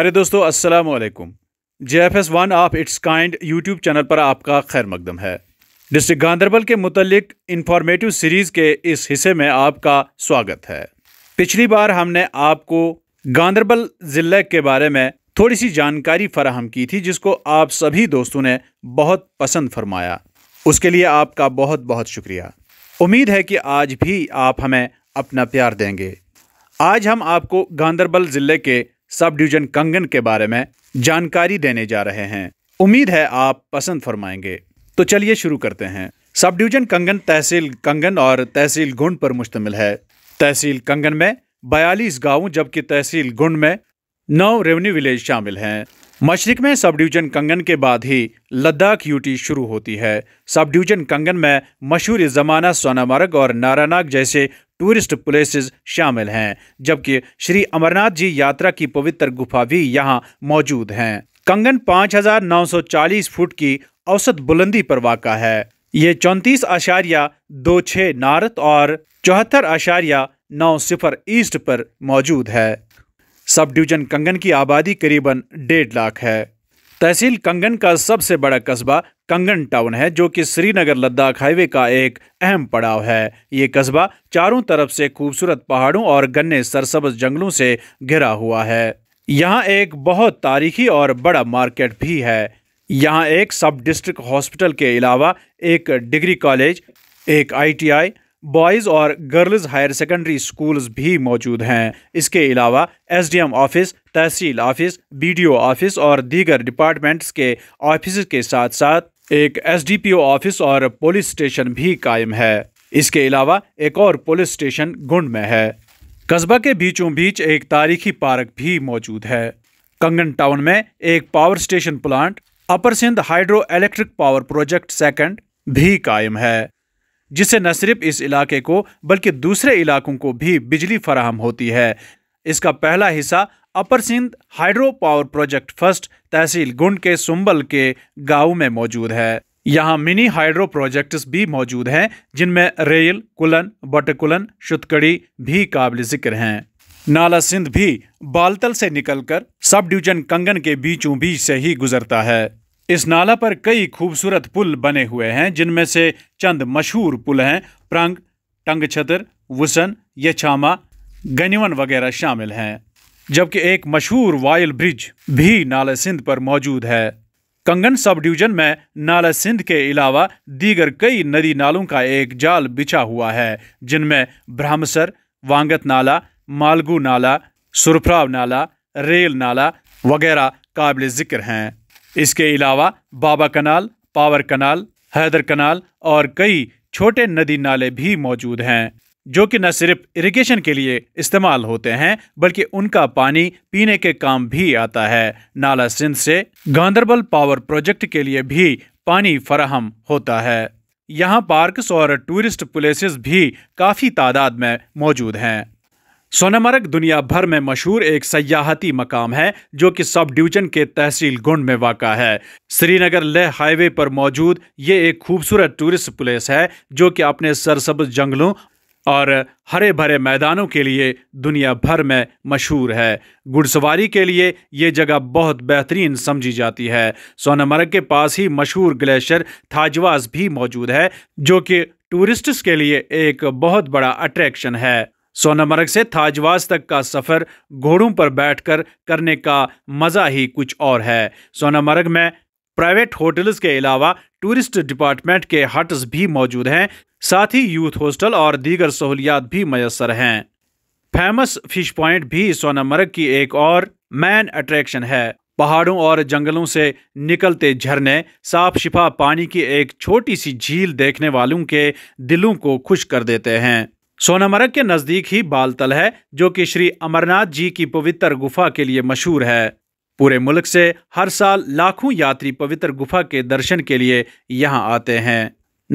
प्यारे दोस्तों अस्सलाम वालेकुम J F S one of its kind YouTube channel पर आपका खैर मकदम है डिस्ट्रिक्ट गांधरबल के मुतलिक इंफॉर्मेटिव सीरीज़ के इस हिस्से में आपका स्वागत है पिछली बार हमने आपको गांधरबल ज़िले के बारे में थोड़ी सी जानकारी फराहम की थी जिसको आप सभी दोस्तों ने बहुत पसंद फरमाया उसके लिए आपका बहुत बहुत शुक्रिया उम्मीद है कि आज भी आप हमें अपना प्यार देंगे आज हम आपको गांधरबल ज़िले के सब डिवीजन कंगन के बारे में जानकारी देने जा रहे हैं उम्मीद है आप पसंद फरमाएंगे तो चलिए शुरू करते हैं सब डिवीजन कंगन तहसील कंगन और तहसील गुंड पर मुश्तमिल है तहसील कंगन में बयालीस गाँव जबकि तहसील गुंड में नौ रेवन्यू विलेज शामिल हैं मशरक में सब डिवीजन कंगन के बाद ही लद्दाख यूटी शुरू होती है सब डिवीजन कंगन में मशहूर ज़माना सोनामर्ग और नारानाग जैसे टूरिस्ट प्लेसेस शामिल हैं जबकि श्री अमरनाथ जी यात्रा की पवित्र गुफा भी यहाँ मौजूद हैं कंगन 5,940 फुट की औसत बुलंदी पर वाक़ है ये चौंतीस आशारिया दो छः नारत और चौहत्तर आशारिया नौ सिफर ईस्ट पर मौजूद है सब डिवीजन कंगन की आबादी करीबन डेढ़ लाख है तहसील कंगन का सबसे बड़ा कस्बा कंगन टाउन है जो कि श्रीनगर लद्दाख हाईवे का एक अहम पड़ाव है ये कस्बा चारों तरफ से खूबसूरत पहाड़ों और गन्ने सरसब्ज जंगलों से घिरा हुआ है यहाँ एक बहुत तारीखी और बड़ा मार्केट भी है यहाँ एक सब डिस्ट्रिक्ट हॉस्पिटल के अलावा एक डिग्री कॉलेज एक आईटीआई, बॉयज़ और गर्ल्स हायर सेकेंडरी स्कूल्स भी मौजूद हैं इसके अलावा एसडीएम ऑफिस तहसील ऑफिस बीडीओ ऑफिस और दीगर डिपार्टमेंट्स के ऑफिस के साथ साथ एक एसडीपीओ ऑफिस और पुलिस स्टेशन भी कायम है इसके अलावा एक और पुलिस स्टेशन गुंड में है कस्बा के बीचों बीच एक तारीखी पार्क भी मौजूद है कंगन टाउन में एक power station plant upper Sindh hydro electric power project second भी कायम है जिससे न सिर्फ इस इलाके को बल्कि दूसरे इलाकों को भी बिजली फराहम होती है इसका पहला हिस्सा upper Sindh hydro power project first तहसील गुंड के सुंबल के गांव में मौजूद है यहाँ मिनी हाइड्रो प्रोजेक्ट्स भी मौजूद हैं जिनमें रेल कुलन बटकुलन शुतकड़ी भी काबिल जिक्र हैं नाला सिंध भी बालतल से निकलकर सब डिवीजन कंगन के बीचों बीच से ही गुजरता है इस नाला पर कई खूबसूरत पुल बने हुए हैं जिनमें से चंद मशहूर पुल हैं प्रंग टंग छतर वसन यछामा गनिवन वगैरह शामिल हैं जबकि एक मशहूर वायल ब्रिज भी नाला सिंध पर मौजूद है कंगन सब डिवीजन में नाला सिंध के अलावा दीगर कई नदी नालों का एक जाल बिछा हुआ है जिनमें ब्रह्मसर वांगत नाला मालगू नाला सुरफराव नाला रेल नाला वगैरह काबिल जिक्र हैं इसके अलावा बाबा कनाल पावर कनाल हैदर कनाल और कई छोटे नदी नाले भी मौजूद हैं जो कि न सिर्फ इरिगेशन के लिए इस्तेमाल होते हैं बल्कि उनका पानी पीने के काम भी आता है नाला सिंध से गांधरबल पावर प्रोजेक्ट के लिए भी पानी फराहम होता है यहाँ पार्क्स और टूरिस्ट प्लेसेस भी काफ़ी तादाद में मौजूद हैं सोनमर्ग दुनिया भर में मशहूर एक सयाहती मकाम है जो कि सब डिवीजन के तहसील गुंड में वाक़ा है श्रीनगर लेह हाईवे पर मौजूद ये एक खूबसूरत टूरिस्ट प्लेस है जो कि अपने सरसब्ज जंगलों और हरे भरे मैदानों के लिए दुनिया भर में मशहूर है घुड़सवारी के लिए ये जगह बहुत बेहतरीन समझी जाती है सोनमर्ग के पास ही मशहूर ग्लेशियर थाजवास भी मौजूद है जो कि टूरिस्ट्स के लिए एक बहुत बड़ा अट्रैक्शन है सोनामर्ग से थाजवास तक का सफ़र घोड़ों पर बैठकर करने का मज़ा ही कुछ और है सोनामर्ग में प्राइवेट होटल्स के अलावा टूरिस्ट डिपार्टमेंट के हट्स भी मौजूद हैं साथ ही यूथ हॉस्टल और दीगर सहूलियात भी मैसर हैं फेमस फिश पॉइंट भी सोनामर्ग की एक और मैन अट्रैक्शन है पहाड़ों और जंगलों से निकलते झरने साफ शिफा पानी की एक छोटी सी झील देखने वालों के दिलों को खुश कर देते हैं सोनमर्ग के नज़दीक ही बालतल है जो कि श्री अमरनाथ जी की पवित्र गुफा के लिए मशहूर है पूरे मुल्क से हर साल लाखों यात्री पवित्र गुफा के दर्शन के लिए यहाँ आते हैं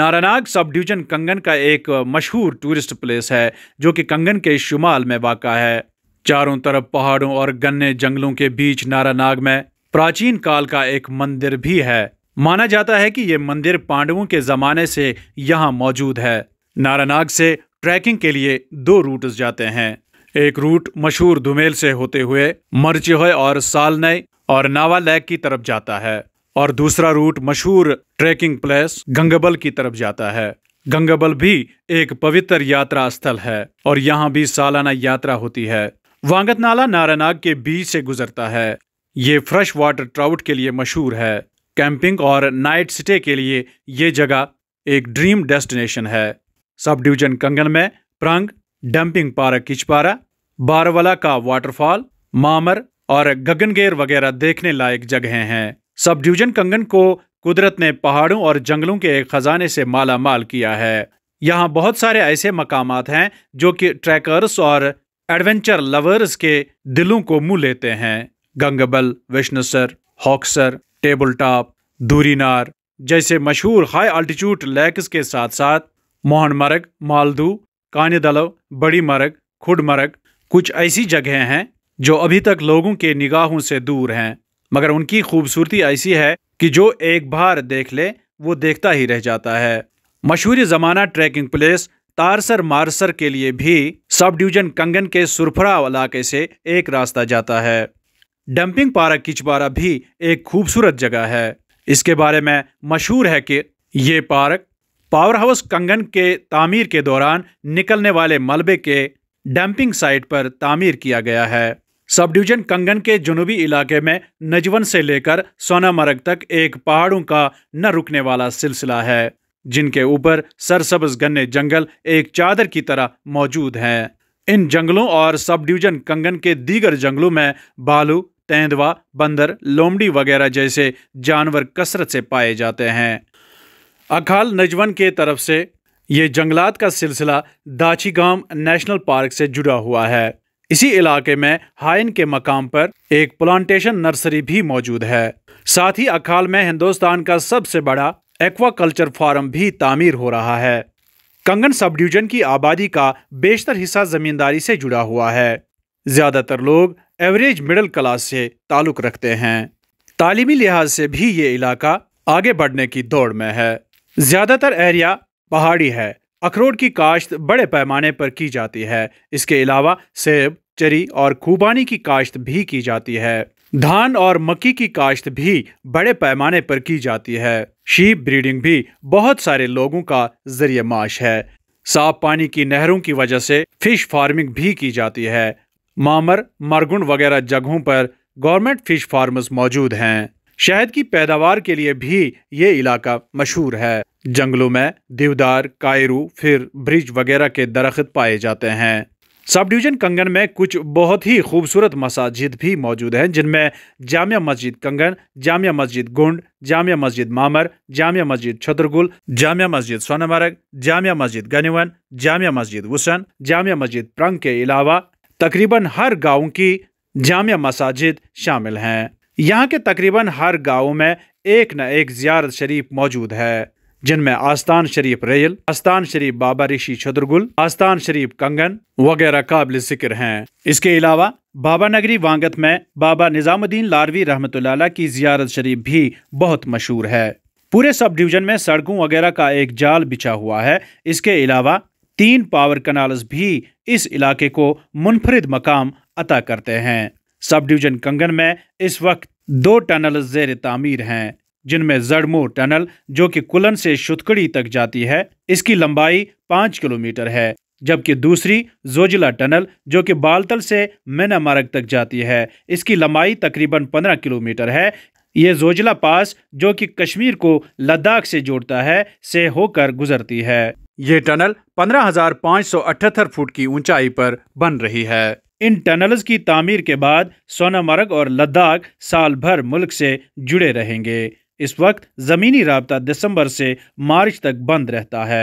नारानाग सब डिवीजन कंगन का एक मशहूर टूरिस्ट प्लेस है जो कि कंगन के शुमाल में वाक़ है चारों तरफ पहाड़ों और गन्ने जंगलों के बीच नारानाग में प्राचीन काल का एक मंदिर भी है माना जाता है कि ये मंदिर पांडवों के ज़माने से यहाँ मौजूद है नारानाग से ट्रैकिंग के लिए दो रूट जाते हैं एक रूट मशहूर धुमेल से होते हुए मरचिह और सालनय और नावा लैक की तरफ जाता है और दूसरा रूट मशहूर ट्रैकिंग प्लेस गंगबल की तरफ जाता है गंगाबल भी एक पवित्र यात्रा स्थल है और यहाँ भी सालाना यात्रा होती है वांगत नाला नारानाग के बीच से गुजरता है ये फ्रेश वाटर ट्राउट के लिए मशहूर है कैंपिंग और नाइट स्टे के लिए ये जगह एक ड्रीम डेस्टिनेशन है सब डिवीजन कंगन में प्रंग डंपिंग पार्क किचपारा बारवाला का वाटरफॉल मामर और गगनगेर वगैरह देखने लायक जगहें हैं सब डिवीजन कंगन को कुदरत ने पहाड़ों और जंगलों के एक खजाने से माला माल किया है यहाँ बहुत सारे ऐसे मकाम हैं जो कि ट्रैकर्स और एडवेंचर लवर्स के दिलों को मुंह लेते हैं गंगबल विष्णुसर हॉक्सर टेबल टॉप दूरीनार जैसे मशहूर हाई अल्टीट्यूड लेक्स के साथ साथ मोहन मालदू काने दलव बड़ी मर्ग खुड कुछ ऐसी जगह हैं जो अभी तक लोगों के निगाहों से दूर हैं मगर उनकी खूबसूरती ऐसी है कि जो एक बार देख ले वो देखता ही रह जाता है मशहूर ज़माना ट्रैकिंग प्लेस तारसर मारसर के लिए भी सब डिवीजन कंगन के सुरफरा इलाके से एक रास्ता जाता है डंपिंग पारा किचबारा भी एक खूबसूरत जगह है इसके बारे में मशहूर है कि ये पार्क पावर हाउस कंगन के तामीर के दौरान निकलने वाले मलबे के डंपिंग साइट पर तामीर किया गया है सब डिवीजन कंगन के जुनूबी इलाके में नजवन से लेकर सोनामर्ग तक एक पहाड़ों का न रुकने वाला सिलसिला है जिनके ऊपर सरसब्ज गन्ने जंगल एक चादर की तरह मौजूद हैं इन जंगलों और सब डिवीजन कंगन के दीगर जंगलों में बालू तेंदवा बंदर लोमड़ी वगैरह जैसे जानवर कसरत से पाए जाते हैं अकाल नजवन के तरफ से ये जंगलात का सिलसिला गांव नेशनल पार्क से जुड़ा हुआ है इसी इलाके में हाइन के मकाम पर एक प्लांटेशन नर्सरी भी मौजूद है साथ ही अकाल में हिंदुस्तान का सबसे बड़ा एक्वा कल्चर फार्म भी तामीर हो रहा है कंगन सब डिवीजन की आबादी का बेशतर हिस्सा जमींदारी से जुड़ा हुआ है ज़्यादातर लोग एवरेज मिडिल क्लास से ताल्लुक़ रखते हैं तालीमी लिहाज से भी ये इलाका आगे बढ़ने की दौड़ में है ज़्यादातर एरिया पहाड़ी है अखरोट की काश्त बड़े पैमाने पर की जाती है इसके अलावा सेब चरी और खूबानी की काश्त भी की जाती है धान और मक्की की काश्त भी बड़े पैमाने पर की जाती है शीप ब्रीडिंग भी बहुत सारे लोगों का जरिए माश है साफ पानी की नहरों की वजह से फिश फार्मिंग भी की जाती है मामर मरगुंड वगैरह जगहों पर गवर्नमेंट फिश फार्मर्स मौजूद हैं शहद की पैदावार के लिए भी ये इलाका मशहूर है जंगलों में देवदार कायरू फिर ब्रिज वगैरह के दरख्त पाए जाते हैं सब डिवीज़न कंगन में कुछ बहुत ही खूबसूरत मसाजिद भी मौजूद हैं जिनमें जामिया मस्जिद कंगन जामिया मस्जिद गुंड जामिया मस्जिद मामर जामिया मस्जिद छतरगुल जामिया मस्जिद सोनमर्ग जामिया मस्जिद गनीवन जामिया मस्जिद हुसन जामिया मस्जिद प्रंग के अलावा तकरीबन हर गाँव की जामिया मसाजिद शामिल हैं यहाँ के तकरीबन हर गाँव में एक न एक जियारत शरीफ मौजूद है जिनमें आस्तान शरीफ रेल आस्तान शरीफ बाबा ऋषि छदरगुल आस्तान शरीफ कंगन वगैरह काबिल जिक्र हैं इसके अलावा बाबा नगरी वांगत में बाबा निज़ामुद्दीन लारवी रहमत की जियारत शरीफ भी बहुत मशहूर है पूरे सब डिवीजन में सड़कों वगैरह का एक जाल बिछा हुआ है इसके अलावा तीन पावर कनाल्स भी इस इलाके को मुनफरद मकाम अता करते हैं सब डिवीज़न कंगन में इस वक्त दो टनल जेर तामीर हैं जिनमें जड़मो टनल जो कि कुलन से शुतकड़ी तक जाती है इसकी लंबाई पाँच किलोमीटर है जबकि दूसरी जोजिला टनल जो कि बालतल से मार्ग तक जाती है इसकी लंबाई तकरीबन पंद्रह किलोमीटर है ये जोजिला पास जो कि कश्मीर को लद्दाख से जोड़ता है से होकर गुजरती है ये टनल पंद्रह फुट की ऊंचाई पर बन रही है इन टनल्स की तामीर के बाद सोनामर्ग और लद्दाख साल भर मुल्क से जुड़े रहेंगे इस वक्त ज़मीनी रबता दिसंबर से मार्च तक बंद रहता है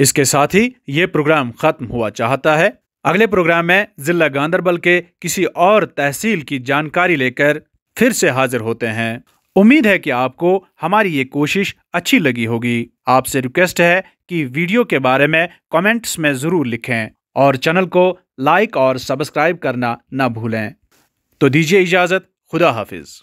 इसके साथ ही ये प्रोग्राम ख़त्म हुआ चाहता है अगले प्रोग्राम में ज़िला गांधरबल के किसी और तहसील की जानकारी लेकर फिर से हाजिर होते हैं उम्मीद है कि आपको हमारी ये कोशिश अच्छी लगी होगी आपसे रिक्वेस्ट है कि वीडियो के बारे में कमेंट्स में ज़रूर लिखें और चैनल को लाइक और सब्सक्राइब करना ना भूलें तो दीजिए इजाज़त खुदा हाफिज़